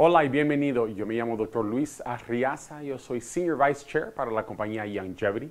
Hola y bienvenido. Yo me llamo Dr. Luis Arriaza. Yo soy Senior Vice Chair para la compañía Longevity.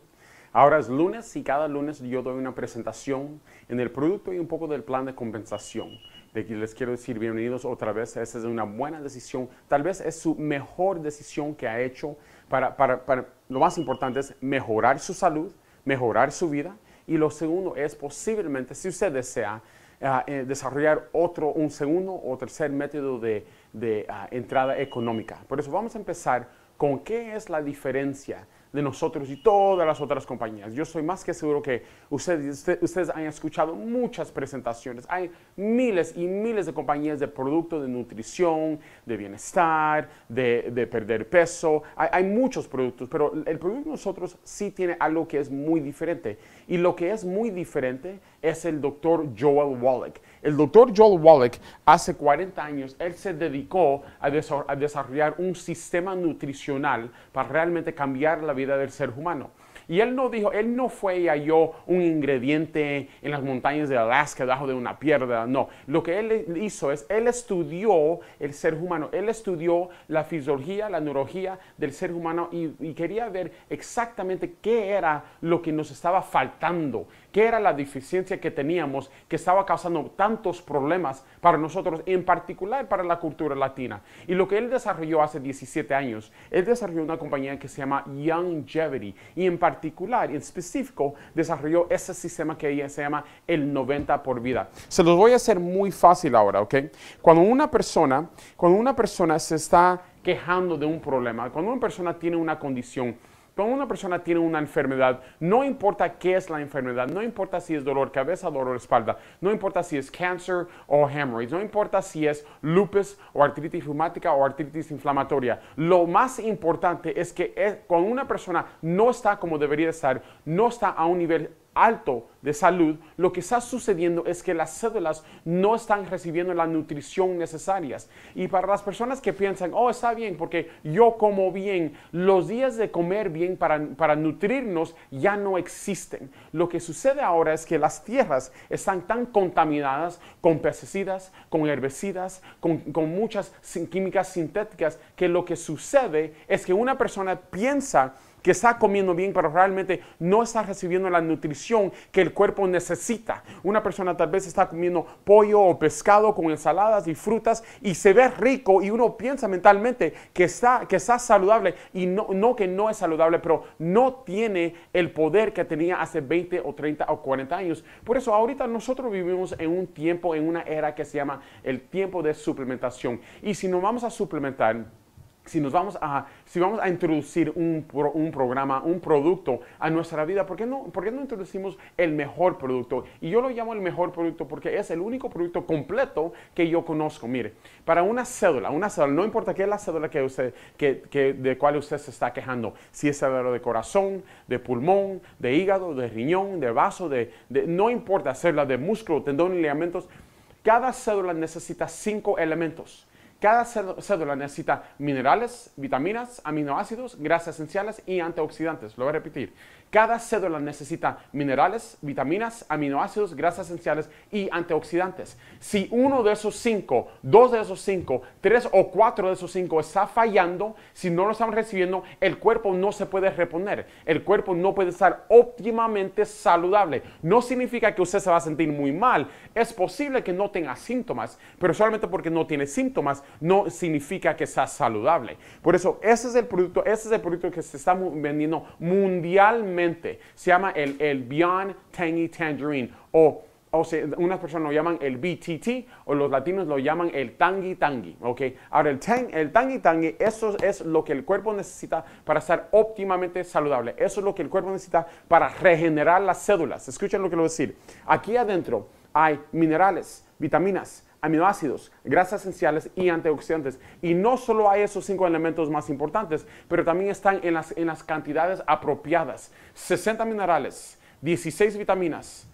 Ahora es lunes y cada lunes yo doy una presentación en el producto y un poco del plan de compensación. De que les quiero decir bienvenidos otra vez. Esa es una buena decisión. Tal vez es su mejor decisión que ha hecho para, para, para lo más importante es mejorar su salud, mejorar su vida. Y lo segundo es posiblemente, si usted desea, ah, eh, desarrollar otro, un segundo o tercer método de de ah, entrada económica. Por eso vamos a empezar con qué es la diferencia de nosotros y todas las otras compañías. Yo soy más que seguro que ustedes, ustedes han escuchado muchas presentaciones. Hay miles y miles de compañías de productos de nutrición, de bienestar, de, perder peso. Hay, hay, muchos productos, pero el producto de nosotros sí tiene algo que es muy diferente. Y lo que es muy diferente es el doctor Joel Wallach. El doctor Joel Wallach hace 40 años, él se dedicó a, desarrollar un sistema nutricional para realmente cambiar la vida del ser humano. Y él no dijo, él no fue y halló un ingrediente en las montañas de Alaska, debajo de una piedra, no. Lo que él e-, hizo es, él estudió el ser humano, él estudió la fisiología, la neurología del ser humano y quería ver exactamente qué era lo que nos estaba faltando qué era la deficiencia que teníamos que estaba causando tantos problemas para nosotros, en particular para la cultura latina. Y lo que él desarrolló hace 17 años, él desarrolló una compañía que se llama Longevity y en particular, en específico, desarrolló ese sistema que se llama el 90 por vida. Se los voy a hacer muy fácil ahora, ¿ok? Cuando una persona, cuando una persona se está quejando de un problema, cuando una persona tiene una condición, cuando una persona tiene una enfermedad, no importa qué es la enfermedad, no importa si es dolor cabeza, dolor espalda, no importa si es cáncer o hemorrhoids, no importa si es lupus o artritis reumática o artritis inflamatoria. Lo más importante es que eh, cuando una persona no está como debería estar, no está a un nivel alto de salud, lo que está sucediendo es que las cédulas no están recibiendo la nutrición necesarias. Y para las personas que piensan, oh, está bien, porque yo como bien, los días de comer bien para, para nutrirnos ya no existen. Lo que sucede ahora es que las tierras están tan contaminadas con pesticidas, con herbicidas, con, muchas químicas sintéticas, que lo que sucede es que una persona piensa que está comiendo bien, pero realmente no está recibiendo la nutrición que el cuerpo necesita. Una persona tal vez está comiendo pollo o pescado con ensaladas y frutas y se ve rico y uno piensa mentalmente que está, que está saludable y no, no que no es saludable, pero no tiene el poder que tenía hace 20 o 30 o 40 años. Por eso ahorita nosotros vivimos en un tiempo, en una era que se llama el tiempo de suplementación. Y si nos vamos a suplementar, si nos vamos a, si vamos a introducir un, un programa, un producto a nuestra vida, ¿por qué, no, no introducimos el mejor producto? Y yo lo llamo el mejor producto porque es el único producto completo que yo conozco. Mire, para una cédula, una no importa qué es la cédula que usted, que, de cuál usted se está quejando, si es cédula de corazón, de pulmón, de hígado, de riñón, de vaso, de, no importa, cédula de músculo, tendón y ligamentos, cada cédula necesita cinco elementos. Cada cédula necesita minerales, vitaminas, aminoácidos, grasas esenciales y antioxidantes. Lo voy a repetir. Cada cédula necesita minerales, vitaminas, aminoácidos, grasas esenciales y antioxidantes. Si uno de esos cinco, dos de esos cinco, tres o cuatro de esos cinco está fallando, si no lo están recibiendo, el cuerpo no se puede reponer. El cuerpo no puede estar óptimamente saludable. No significa que usted se va a sentir muy mal. Es posible que no tenga síntomas, pero solamente porque no tiene síntomas no significa que sea saludable. Por eso, ese es el producto, ese es el producto que se está vendiendo mundialmente se llama el, el Beyond Tangy Tangerine o o unas personas lo llaman el BTT o los latinos lo llaman el Tangy Tangy. okay Ahora, el, tang, el tangi tangi, eso es lo que el cuerpo necesita para estar óptimamente saludable. Eso es lo que el cuerpo necesita para regenerar las células. Escuchen lo que lo voy a decir. Aquí adentro hay minerales, vitaminas, aminoácidos, grasas esenciales y antioxidantes. Y no solo hay esos cinco elementos más importantes, pero también están en las, en las cantidades apropiadas. 60 minerales, 16 vitaminas,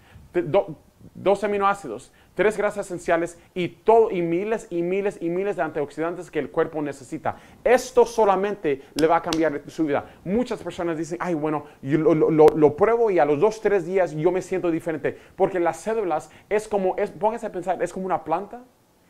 12 aminoácidos, Tres grasas esenciales y, todo, y miles y miles y miles de antioxidantes que el cuerpo necesita. Esto solamente le va a cambiar su vida. Muchas personas dicen, ay, bueno, lo, pruebo y a los dos, tres días yo me siento diferente. Porque las cédulas es como, es, pónganse a pensar, es como una planta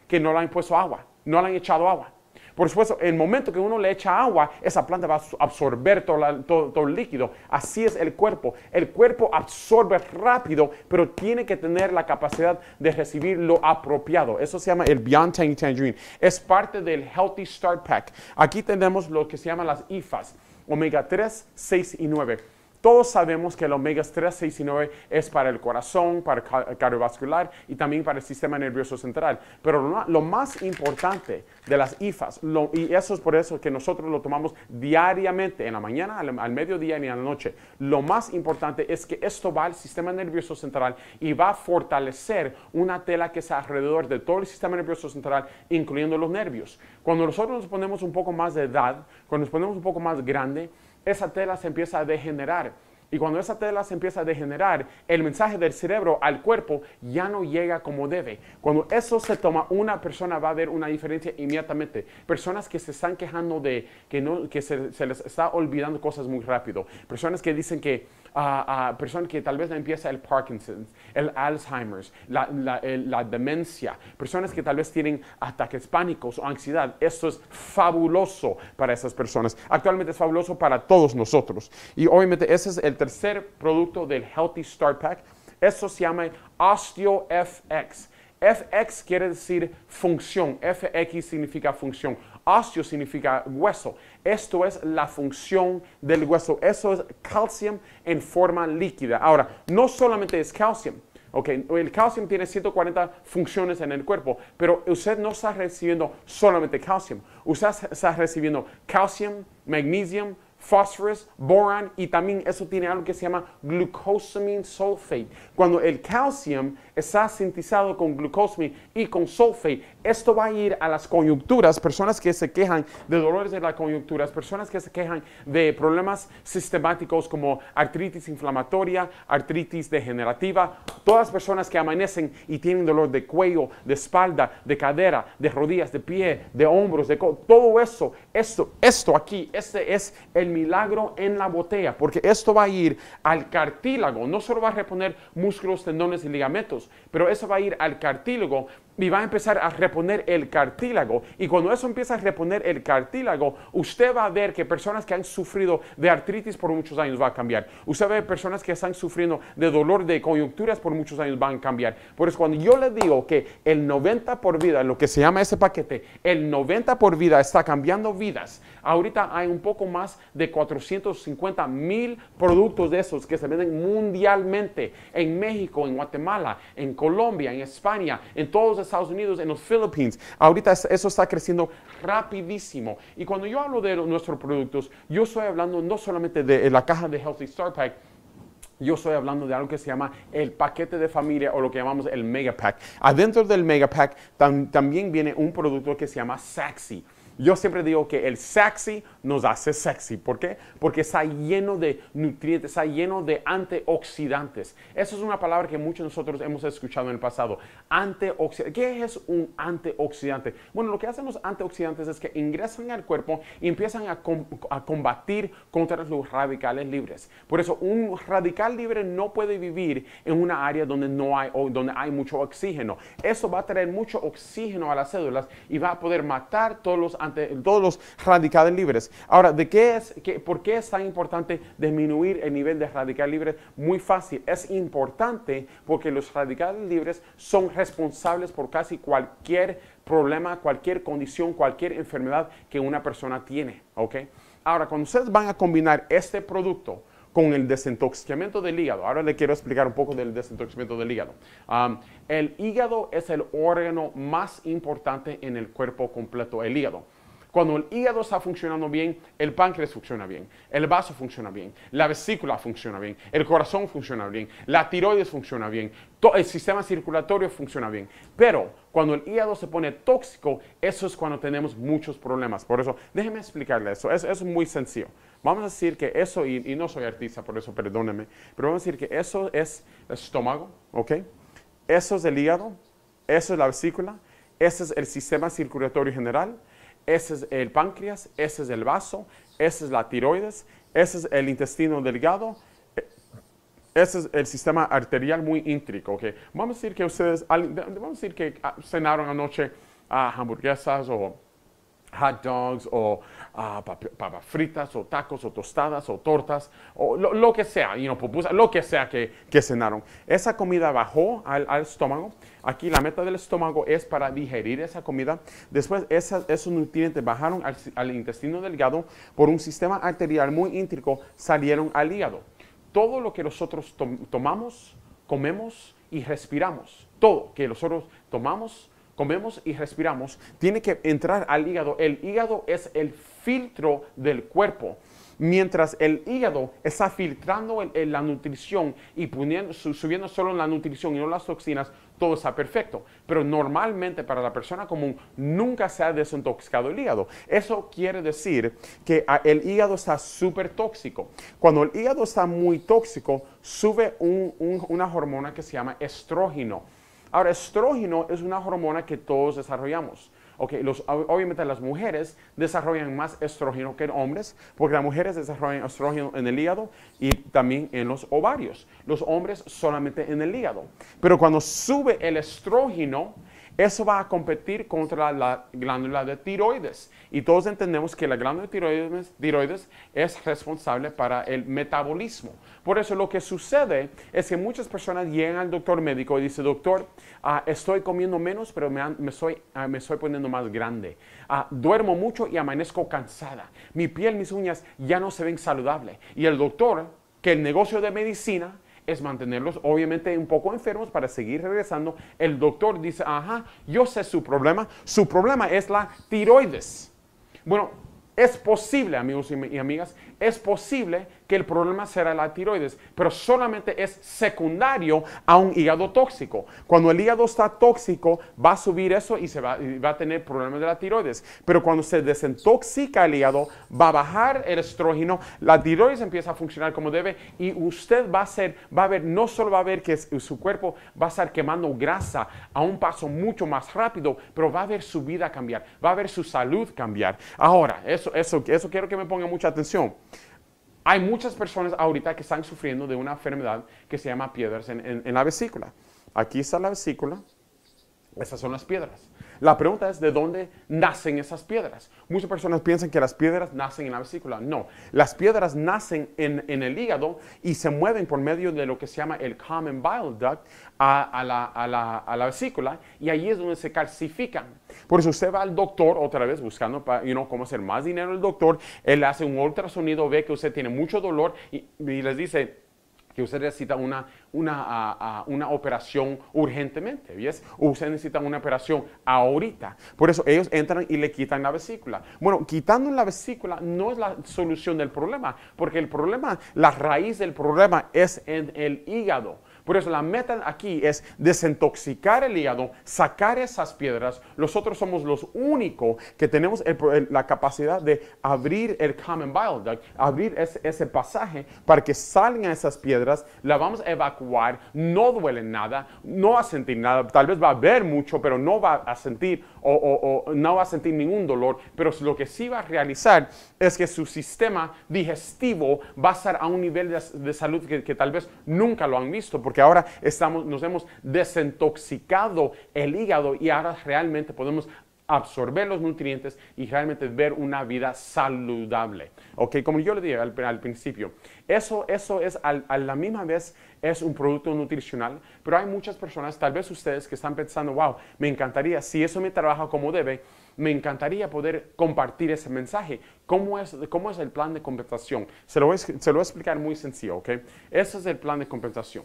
que no le han puesto agua, no le han echado agua por supuesto, el momento que uno le echa agua, esa planta va a absorber todo, todo, el líquido. Así es el cuerpo. El cuerpo absorbe rápido, pero tiene que tener la capacidad de recibir lo apropiado. Eso se llama el Beyond Tangerine. Es parte del Healthy Start Pack. Aquí tenemos lo que se llama las IFAs, omega 3, 6 y 9 todos sabemos que el omega 3, 6 y 9 es para el corazón, para el cardiovascular y también para el sistema nervioso central. Pero lo más importante de las IFAs, y eso es por eso que nosotros lo tomamos diariamente, en la mañana, al, al mediodía y en la noche, lo más importante es que esto va al sistema nervioso central y va a fortalecer una tela que está alrededor de todo el sistema nervioso central, incluyendo los nervios. Cuando nosotros nos ponemos un poco más de edad, cuando nos ponemos un poco más grande, esa tela se empieza a degenerar. Y cuando esa tela se empieza a degenerar, el mensaje del cerebro al cuerpo ya no llega como debe. Cuando eso se toma, una persona va a ver una diferencia inmediatamente. Personas que se están quejando de que, no, que se, se les está olvidando cosas muy rápido. Personas que dicen que a, personas que tal vez empieza el Parkinson, el Alzheimer's, la, la, demencia, personas que tal vez tienen ataques pánicos o ansiedad. Esto es fabuloso para esas personas. Actualmente es fabuloso para todos nosotros. Y obviamente ese es el tercer producto del Healthy Start Pack. Eso se llama OsteoFX. FX quiere decir función, FX significa función. Osteo significa hueso. Esto es la función del hueso. Eso es calcio en forma líquida. Ahora, no solamente es calcium. Okay. El calcio tiene 140 funciones en el cuerpo, pero usted no está recibiendo solamente calcio. Usted está recibiendo calcio, magnesium, phosphorus, boron y también eso tiene algo que se llama glucosamine sulfate. Cuando el calcio está sintetizado con glucosamine y con sulfate, esto va a ir a las coyunturas, personas que se quejan de dolores de las coyunturas, personas que se quejan de problemas sistemáticos como artritis inflamatoria, artritis degenerativa, todas personas que amanecen y tienen dolor de cuello, de espalda, de cadera, de rodillas, de pie, de hombros, de todo eso, esto, esto aquí, este es el milagro en la botella, porque esto va a ir al cartílago, no solo va a reponer músculos, tendones y ligamentos, pero eso va a ir al cartílago y va a empezar a reponer el cartílago. Y cuando eso empieza a reponer el cartílago, usted va a ver que personas que han sufrido de artritis por muchos años va a cambiar. Usted ve personas que están sufriendo de dolor de coyunturas por muchos años van a cambiar. Por eso cuando yo le digo que el 90 por vida, lo que se llama ese paquete, el 90 por vida está cambiando vidas. Ahorita hay un poco más de 450 mil productos de esos que se venden mundialmente en México, en Guatemala, en Colombia, en España, en todos Estados Unidos, en los Philippines. Ahorita eso está creciendo rapidísimo. Y cuando yo hablo de nuestros productos, yo estoy hablando no solamente de eh, la caja de Healthy Star Pack, yo estoy hablando de algo que se llama el paquete de familia o lo que llamamos el Mega Pack. Adentro del Mega Pack también viene un producto que se llama Saxy. Yo siempre digo que el sexy nos hace sexy. ¿Por qué? Porque está lleno de nutrientes, está lleno de antioxidantes. Esa es una palabra que muchos de nosotros hemos escuchado en el pasado. ¿Qué es un antioxidante? Bueno, lo que hacen los antioxidantes es que ingresan al cuerpo y empiezan a, combatir contra los radicales libres. Por eso, un radical libre no puede vivir en una área donde no hay, o donde hay mucho oxígeno. Eso va a traer mucho oxígeno a las células y va a poder matar todos los ante todos los radicales libres. Ahora, ¿de qué es, ¿por qué es tan importante disminuir el nivel de radicales libres? Muy fácil, es importante porque los radicales libres son responsables por casi cualquier problema, cualquier condición, cualquier enfermedad que una persona tiene. ¿ok? Ahora, cuando ustedes van a combinar este producto, con el desintoxicamiento del hígado. Ahora le quiero explicar un poco del desintoxicamiento del hígado. Um, el hígado es el órgano más importante en el cuerpo completo, el hígado. Cuando el hígado está funcionando bien, el páncreas funciona bien, el vaso funciona bien, la vesícula funciona bien, el corazón funciona bien, la tiroides funciona bien, el sistema circulatorio funciona bien. Pero cuando el hígado se pone tóxico, eso es cuando tenemos muchos problemas. Por eso, déjeme explicarle eso, es, es muy sencillo. Vamos a decir que eso, y, y no soy artista, por eso perdóneme, pero vamos a decir que eso es el estómago, ¿ok? Eso es el hígado, eso es la vesícula, ese es el sistema circulatorio general, ese es el páncreas, ese es el vaso, esa es la tiroides, ese es el intestino delgado, eh, ese es el sistema arterial muy íntrico. Vamos a decir que ustedes, vamos a decir que ah, cenaron anoche a ah, hamburguesas o hot dogs o ah, papas fritas o tacos o tostadas o tortas o lo, que sea, y no lo que sea que, que, cenaron. Esa comida bajó al, estómago. Aquí la meta del estómago es para digerir esa comida. Después esos nutrientes bajaron al, intestino delgado por un sistema arterial muy íntrico, salieron al hígado. Todo lo que nosotros tomamos, comemos y respiramos, todo que nosotros tomamos, comemos y respiramos, tiene que entrar al hígado. El hígado es el filtro del cuerpo. Mientras el hígado está filtrando la nutrición y poniendo, subiendo solo la nutrición y no las toxinas, todo está perfecto. Pero normalmente para la persona común nunca se ha desintoxicado el hígado. Eso quiere decir que el hígado está súper tóxico. Cuando el hígado está muy tóxico, sube una hormona que se llama estrógeno. Ahora, estrógeno es una hormona que todos desarrollamos. Okay, obviamente las mujeres desarrollan más estrógeno que los hombres, porque las mujeres desarrollan estrógeno en el hígado y también en los ovarios. Los hombres solamente en el hígado. Pero cuando sube el estrógeno, eso va a competir contra la glándula de tiroides. Y todos entendemos que la glándula de tiroides, es responsable para el metabolismo. Por eso lo que sucede es que muchas personas llegan al doctor médico y dicen, doctor, ah, estoy comiendo menos, pero me, soy, ah, me estoy poniendo más grande. Ah, duermo mucho y amanezco cansada. Mi piel, mis uñas ya no se ven saludables Y el doctor, que el negocio de medicina es mantenerlos obviamente un poco enfermos para seguir regresando. El doctor dice, ajá, yo sé su problema, su problema es la tiroides. Bueno, es posible, amigos y amigas, es posible que el problema será la tiroides, pero solamente es secundario a un hígado tóxico. Cuando el hígado está tóxico, va a subir eso y, se va, a tener problemas de la tiroides. Pero cuando se desintoxica el hígado, va a bajar el estrógeno, la tiroides empieza a funcionar como debe y usted va a ser, va a ver, no solo va a ver que su cuerpo va a estar quemando grasa a un paso mucho más rápido, pero va a ver su vida cambiar, va a ver su salud cambiar. Ahora, eso, quiero que me ponga mucha atención. Hay muchas personas ahorita que están sufriendo de una enfermedad que se llama piedras en la vesícula. Aquí está la vesícula, esas son las piedras. La pregunta es, ¿de dónde nacen esas piedras? Muchas personas piensan que las piedras nacen en la vesícula. No, las piedras nacen en, el hígado y se mueven por medio de lo que se llama el common bile duct a, la, vesícula y ahí es donde se calcifican. Por eso usted va al doctor otra vez buscando para, cómo hacer más dinero el doctor. Él hace un ultrasonido, ve que usted tiene mucho dolor y les dice, que usted necesita una, operación urgentemente, ¿ves? Usted necesita una operación ahorita. Por eso ellos entran y le quitan la vesícula. Bueno, quitando la vesícula no es la solución del problema, porque el problema, la raíz del problema es en el hígado. Por eso la meta aquí es desintoxicar el hígado, sacar esas piedras. Nosotros somos los únicos que tenemos la capacidad de abrir el common bile duct, abrir ese, pasaje para que salgan esas piedras, la vamos a evacuar, no duele nada, no va a sentir nada, tal vez va a ver mucho, pero no va a sentir o, no va a sentir ningún dolor, pero lo que sí va a realizar es que su sistema digestivo va a estar a un nivel de, salud que, tal vez nunca lo han visto porque ahora estamos, nos hemos desintoxicado el hígado y ahora realmente podemos absorber los nutrientes y realmente ver una vida saludable. como yo le dije al, principio, eso, eso es al, a la misma vez es un producto nutricional, pero hay muchas personas, tal vez ustedes, que están pensando, wow, me encantaría, si eso me trabaja como debe, me encantaría poder compartir ese mensaje. ¿Cómo es, cómo es el plan de compensación? Se lo, voy, se lo voy a explicar muy sencillo, ¿ok? Ese es el plan de compensación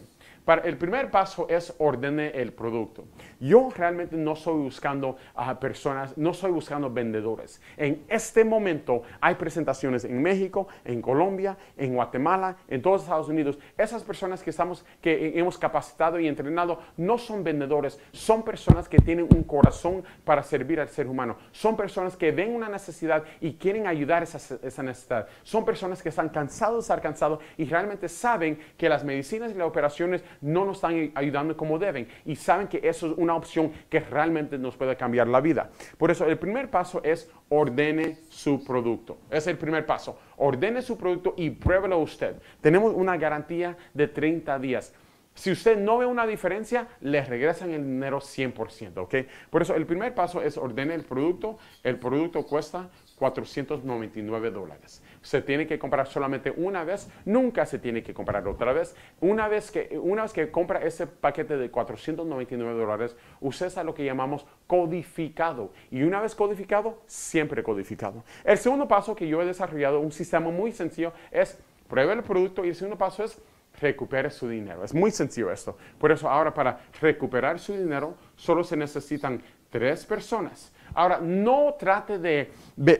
el primer paso es ordene el producto. Yo realmente no estoy buscando a personas, no estoy buscando vendedores. En este momento hay presentaciones en México, en Colombia, en Guatemala, en todos Estados Unidos. Esas personas que, estamos, que hemos capacitado y entrenado no son vendedores, son personas que tienen un corazón para servir al ser humano. Son personas que ven una necesidad y quieren ayudar a esa, esa necesidad. Son personas que están cansados de estar cansados y realmente saben que las medicinas y las operaciones no nos están ayudando como deben y saben que eso es una opción que realmente nos puede cambiar la vida. Por eso el primer paso es ordene su producto. Es el primer paso. Ordene su producto y pruébelo usted. Tenemos una garantía de 30 días. Si usted no ve una diferencia, les regresan el dinero 100%, ¿ok? Por eso el primer paso es ordene el producto. El producto cuesta 499 dólares se tiene que comprar solamente una vez, nunca se tiene que comprar otra vez. Una vez que, una vez que compra ese paquete de 499 dólares, usted es lo que llamamos codificado. Y una vez codificado, siempre codificado. El segundo paso que yo he desarrollado, un sistema muy sencillo, es pruebe el producto y el segundo paso es recupere su dinero. Es muy sencillo esto. Por eso ahora para recuperar su dinero solo se necesitan tres personas Ahora, no trate de,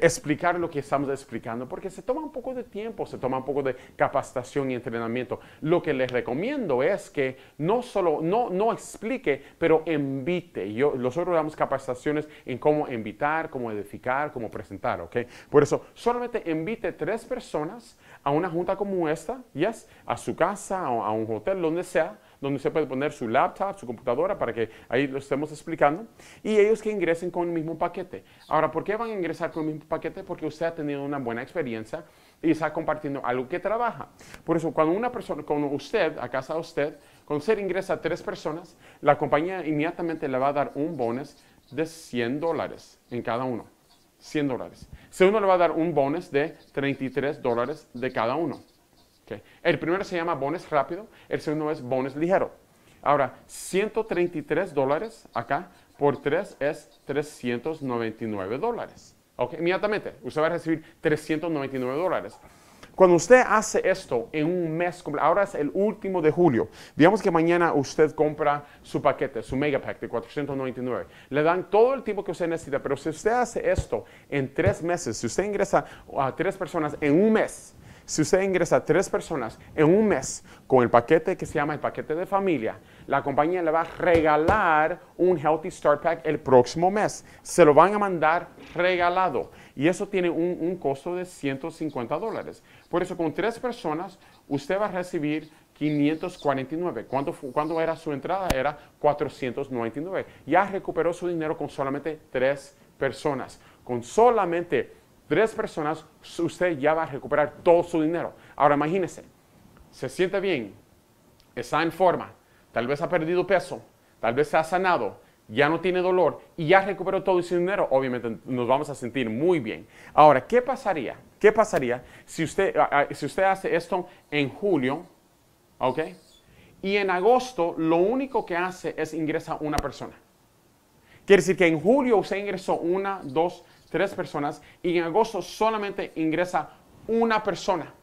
explicar lo que estamos explicando, porque se toma un poco de tiempo, se toma un poco de capacitación y entrenamiento. Lo que les recomiendo es que no solo, no, explique, pero invite. Yo, nosotros damos capacitaciones en cómo invitar, cómo edificar, cómo presentar, ¿ok? Por eso, solamente invite tres personas a una junta como esta, yes, a su casa, a un hotel, donde sea, donde usted puede poner su laptop, su computadora, para que ahí lo estemos explicando, y ellos que ingresen con el mismo paquete. Ahora, ¿por qué van a ingresar con el mismo paquete? Porque usted ha tenido una buena experiencia y está compartiendo algo que trabaja. Por eso, cuando una persona, cuando usted, a casa de usted, con usted ingresa a tres personas, la compañía inmediatamente le va a dar un bonus de 100 dólares en cada uno. 100 dólares. uno le va a dar un bonus de 33 dólares de cada uno. El primero se llama bonus rápido, el segundo es bonus ligero. Ahora, 133 dólares acá por 3 es 399 dólares. Inmediatamente, usted va a recibir 399 dólares. Cuando usted hace esto en un mes, ahora es el último de julio, digamos que mañana usted compra su paquete, su mega pack de 499, le dan todo el tiempo que usted necesita, pero si usted hace esto en tres meses, si usted ingresa a tres personas en un mes, si usted ingresa a tres personas en un mes con el paquete que se llama el paquete de familia, la compañía le va a regalar un Healthy Start Pack el próximo mes. Se lo van a mandar regalado. Y eso tiene un, costo de 150 dólares. Por eso con tres personas usted va a recibir 549. ¿Cuánto, ¿Cuándo, era su entrada? Era 499. Ya recuperó su dinero con solamente tres personas. Con solamente tres personas, usted ya va a recuperar todo su dinero. Ahora imagínese, se siente bien, está en forma, tal vez ha perdido peso, tal vez se ha sanado, ya no tiene dolor y ya recuperó todo su dinero, obviamente nos vamos a sentir muy bien. Ahora, ¿qué pasaría? ¿Qué pasaría si usted, si usted hace esto en julio, ok? Y en agosto lo único que hace es ingresa una persona. Quiere decir que en julio usted ingresó una, dos, tres personas, y en agosto solamente ingresa una persona.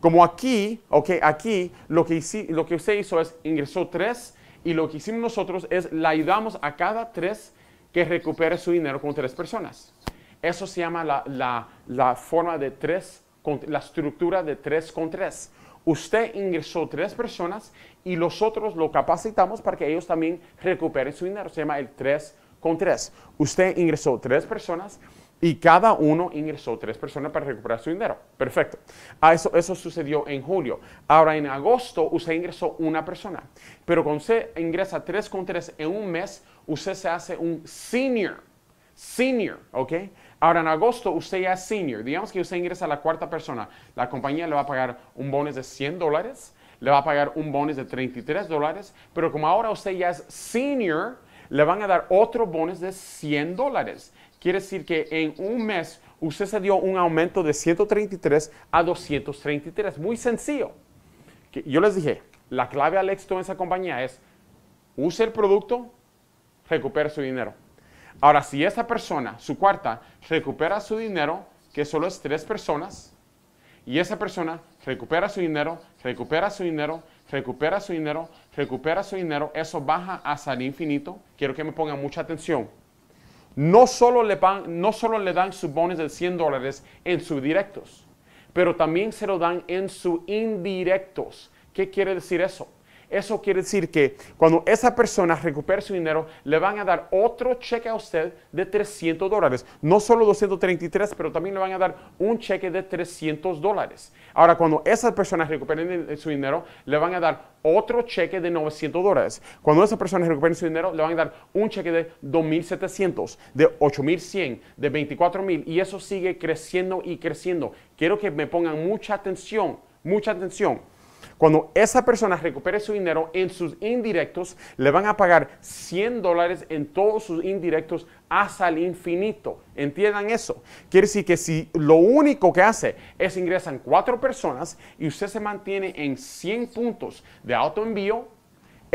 Como aquí, ok, aquí lo que, lo que usted hizo es ingresó tres y lo que hicimos nosotros es la ayudamos a cada tres que recupere su dinero con tres personas. Eso se llama la, forma de tres, la estructura de tres con tres. Usted ingresó tres personas y los otros lo capacitamos para que ellos también recuperen su dinero. Se llama el tres con tres. Usted ingresó tres personas y cada uno ingresó tres personas para recuperar su dinero. Perfecto. Ah, eso, eso sucedió en julio. Ahora en agosto usted ingresó una persona. Pero cuando usted ingresa tres con tres en un mes, usted se hace un senior. Senior, ¿ok? Ahora en agosto usted ya es senior. Digamos que usted ingresa a la cuarta persona. La compañía le va a pagar un bonus de 100 dólares, le va a pagar un bonus de 33 dólares, pero como ahora usted ya es senior, le van a dar otro bonus de 100 dólares. Quiere decir que en un mes usted se dio un aumento de 133 a 233. Muy sencillo. Yo les dije, la clave al éxito en esa compañía es use el producto, recupere su dinero. Ahora, si esa persona, su cuarta, recupera su dinero, que solo es tres personas, y esa persona recupera su dinero, recupera su dinero, recupera su dinero, recupera su dinero, eso baja hasta el infinito. Quiero que me pongan mucha atención. No solo le, dan sus bonos de 100 dólares en sus directos, pero también se lo dan en sus indirectos. ¿Qué quiere decir eso? Eso quiere decir que cuando esa persona recupere su dinero, le van a dar otro cheque a usted de 300 dólares. No solo 233, pero también le van a dar un cheque de 300 dólares. Ahora, cuando esa persona recupere su dinero, le van a dar otro cheque de 900 dólares. Cuando esa persona recupere su dinero, le van a dar un cheque de 2.700, de 8.100, de 24.000 y eso sigue creciendo y creciendo. Quiero que me pongan mucha atención, mucha atención. Cuando esa persona recupere su dinero en sus indirectos, le van a pagar 100 dólares en todos sus indirectos hasta el infinito. Entiendan eso. Quiere decir que si lo único que hace es ingresan cuatro personas y usted se mantiene en 100 puntos de autoenvío,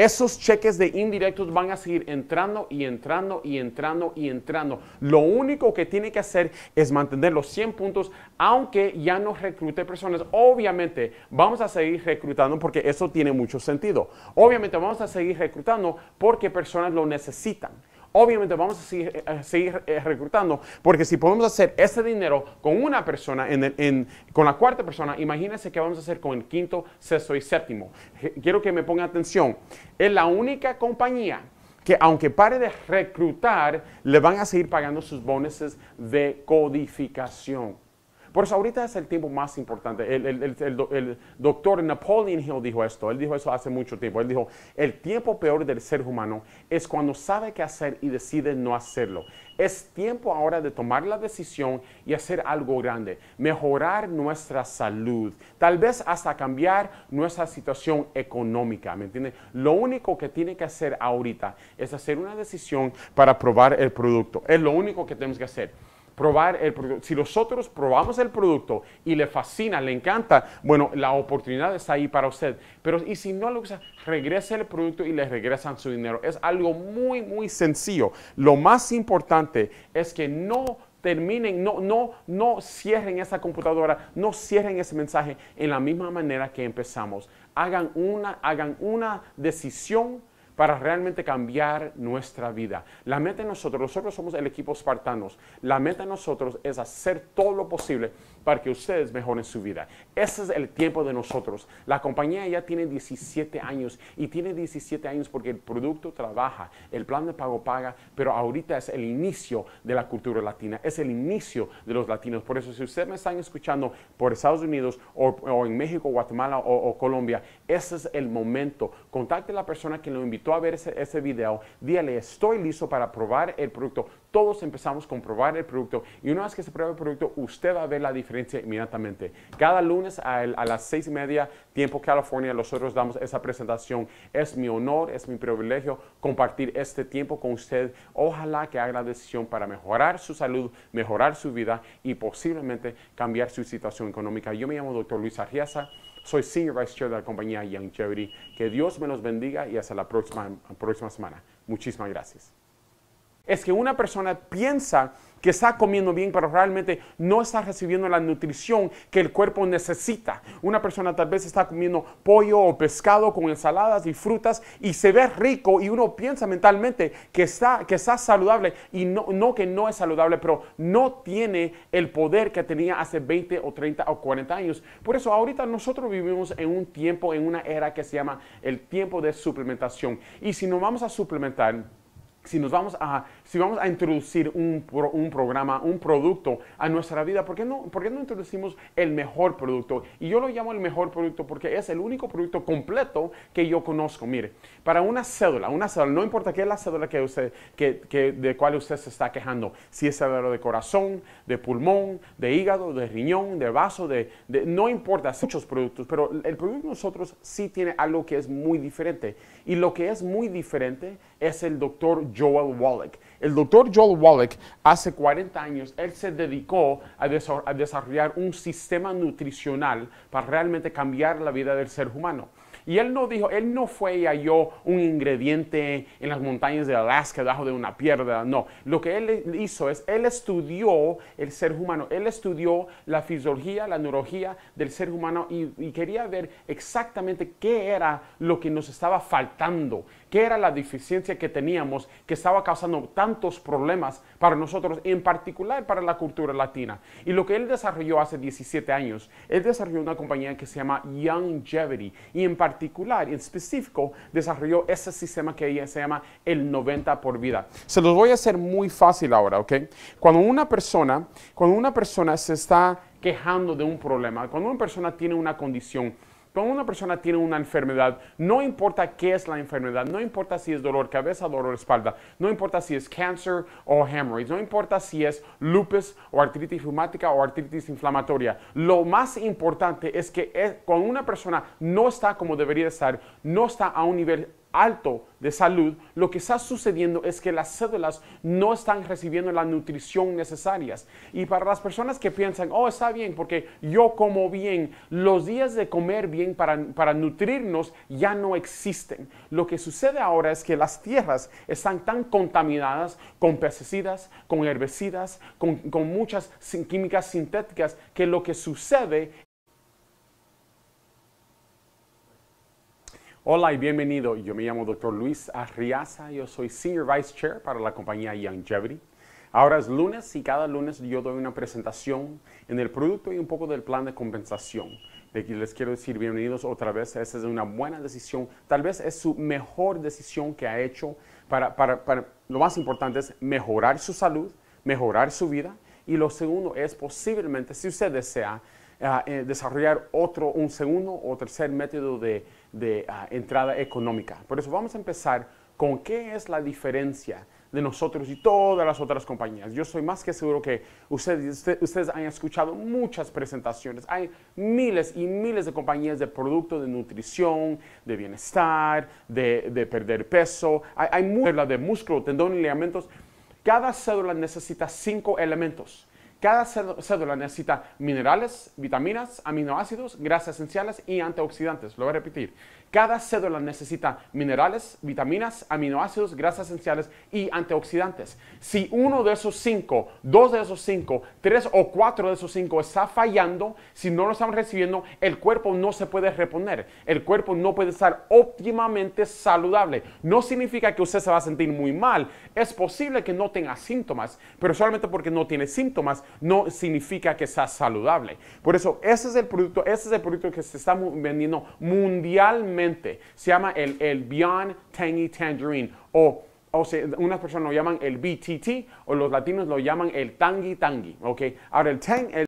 esos cheques de indirectos van a seguir entrando y entrando y entrando y entrando. Lo único que tiene que hacer es mantener los 100 puntos, aunque ya no reclute personas. Obviamente vamos a seguir reclutando porque eso tiene mucho sentido. Obviamente vamos a seguir reclutando porque personas lo necesitan obviamente vamos a seguir, eh, eh, reclutando, porque si podemos hacer ese dinero con una persona, con la cuarta persona, imagínense qué vamos a hacer con el quinto, sexto y séptimo. Quiero que me ponga atención. Es la única compañía que aunque pare de reclutar, le van a seguir pagando sus bonuses de codificación. Por eso ahorita es el tiempo más importante. El, doctor Napoleon Hill dijo esto, él dijo eso hace mucho tiempo. Él dijo, el tiempo peor del ser humano es cuando sabe qué hacer y decide no hacerlo. Es tiempo ahora de tomar la decisión y hacer algo grande, mejorar nuestra salud, tal vez hasta cambiar nuestra situación económica, ¿me entiendes? Lo único que tiene que hacer ahorita es hacer una decisión para probar el producto. Es lo único que tenemos que hacer probar el producto. Si nosotros probamos el producto y le fascina, le encanta, bueno, la oportunidad está ahí para usted. Pero y si no lo usa, regrese el producto y le regresan su dinero. Es algo muy, muy sencillo. Lo más importante es que no terminen, no, no, no cierren esa computadora, no cierren ese mensaje en la misma manera que empezamos. Hagan una, hagan una decisión para realmente cambiar nuestra vida. La meta de nosotros, nosotros somos el equipo espartanos, la meta de nosotros es hacer todo lo posible para que ustedes mejoren su vida. Ese es el tiempo de nosotros. La compañía ya tiene 17 años y tiene 17 años porque el producto trabaja, el plan de pago paga, pero ahorita es el inicio de la cultura latina, es el inicio de los latinos. Por eso si ustedes me están escuchando por Estados Unidos o, en México, Guatemala o, Colombia, ese es el momento. Contacte a la persona que lo invitó a ver ese, ese video, dígale, estoy listo para probar el producto todos empezamos con probar el producto y una vez que se prueba el producto, usted va a ver la diferencia inmediatamente. Cada lunes a, las seis y media, tiempo California, nosotros damos esa presentación. Es mi honor, es mi privilegio compartir este tiempo con usted. Ojalá que haga la decisión para mejorar su salud, mejorar su vida y posiblemente cambiar su situación económica. Yo me llamo Dr. Luis Arriaza. Soy Senior Vice Chair de la compañía Young Charity. Que Dios me los bendiga y hasta la próxima, próxima semana. Muchísimas gracias es que una persona piensa que está comiendo bien, pero realmente no está recibiendo la nutrición que el cuerpo necesita. Una persona tal vez está comiendo pollo o pescado con ensaladas y frutas y se ve rico y uno piensa mentalmente que está, que está saludable y no, no que no es saludable, pero no tiene el poder que tenía hace 20 o 30 o 40 años. Por eso ahorita nosotros vivimos en un tiempo, en una era que se llama el tiempo de suplementación. Y si nos vamos a suplementar, si nos vamos a si vamos a introducir un, un programa, un producto a nuestra vida, ¿por qué, no, ¿por qué no introducimos el mejor producto? Y yo lo llamo el mejor producto porque es el único producto completo que yo conozco. Mire, para una cédula, una cédula, no importa qué es la cédula que usted, que, de cual usted se está quejando, si es cédula de corazón, de pulmón, de hígado, de riñón, de vaso, de, no importa, muchos productos, pero el producto de nosotros sí tiene algo que es muy diferente. Y lo que es muy diferente es el doctor Joel Wallach. El doctor Joel Wallach hace 40 años, él se dedicó a, desarrollar un sistema nutricional para realmente cambiar la vida del ser humano. Y él no dijo, él no fue y halló un ingrediente en las montañas de Alaska, debajo de una piedra, no. Lo que él hizo es, él estudió el ser humano, él estudió la fisiología, la neurología del ser humano y quería ver exactamente qué era lo que nos estaba faltando qué era la deficiencia que teníamos que estaba causando tantos problemas para nosotros, en particular para la cultura latina. Y lo que él desarrolló hace 17 años, él desarrolló una compañía que se llama Longevity y en particular, en específico, desarrolló ese sistema que se llama el 90 por vida. Se los voy a hacer muy fácil ahora, ¿ok? Cuando una persona, cuando una persona se está quejando de un problema, cuando una persona tiene una condición, cuando una persona tiene una enfermedad, no importa qué es la enfermedad, no importa si es dolor cabeza, dolor espalda, no importa si es cáncer o hemorrhoids, no importa si es lupus o artritis reumática o artritis inflamatoria. Lo más importante es que eh, con una persona no está como debería estar, no está a un nivel alto de salud, lo que está sucediendo es que las células no están recibiendo la nutrición necesarias. Y para las personas que piensan, oh, está bien, porque yo como bien, los días de comer bien para, nutrirnos ya no existen. Lo que sucede ahora es que las tierras están tan contaminadas con pesticidas, con herbicidas, con, muchas químicas sintéticas, que lo que sucede Hola y bienvenido. Yo me llamo Dr. Luis Arriaza. Yo soy Senior Vice Chair para la compañía Longevity. Ahora es lunes y cada lunes yo doy una presentación en el producto y un poco del plan de compensación. De que les quiero decir bienvenidos otra vez. Esa es una buena decisión. Tal vez es su mejor decisión que ha hecho para, para, para lo más importante es mejorar su salud, mejorar su vida. Y lo segundo es posiblemente, si usted desea, ah, eh, desarrollar otro, un segundo o tercer método de de ah, entrada económica. Por eso vamos a empezar con qué es la diferencia de nosotros y todas las otras compañías. Yo soy más que seguro que ustedes, ustedes han escuchado muchas presentaciones. Hay miles y miles de compañías de productos de nutrición, de bienestar, de, perder peso. Hay, hay de músculo, tendón ligamentos. Cada célula necesita cinco elementos. Cada cédula necesita minerales, vitaminas, aminoácidos, grasas esenciales y antioxidantes. Lo voy a repetir. Cada cédula necesita minerales, vitaminas, aminoácidos, grasas esenciales y antioxidantes. Si uno de esos cinco, dos de esos cinco, tres o cuatro de esos cinco está fallando, si no lo estamos recibiendo, el cuerpo no se puede reponer. El cuerpo no puede estar óptimamente saludable. No significa que usted se va a sentir muy mal. Es posible que no tenga síntomas, pero solamente porque no tiene síntomas no significa que sea saludable. Por eso, ese es el producto, ese es el producto que se está vendiendo mundialmente se llama el, el Beyond Tangy Tangerine o o unas personas lo llaman el BTT o los latinos lo llaman el Tangy Tangy. okay? Ahora el tang, el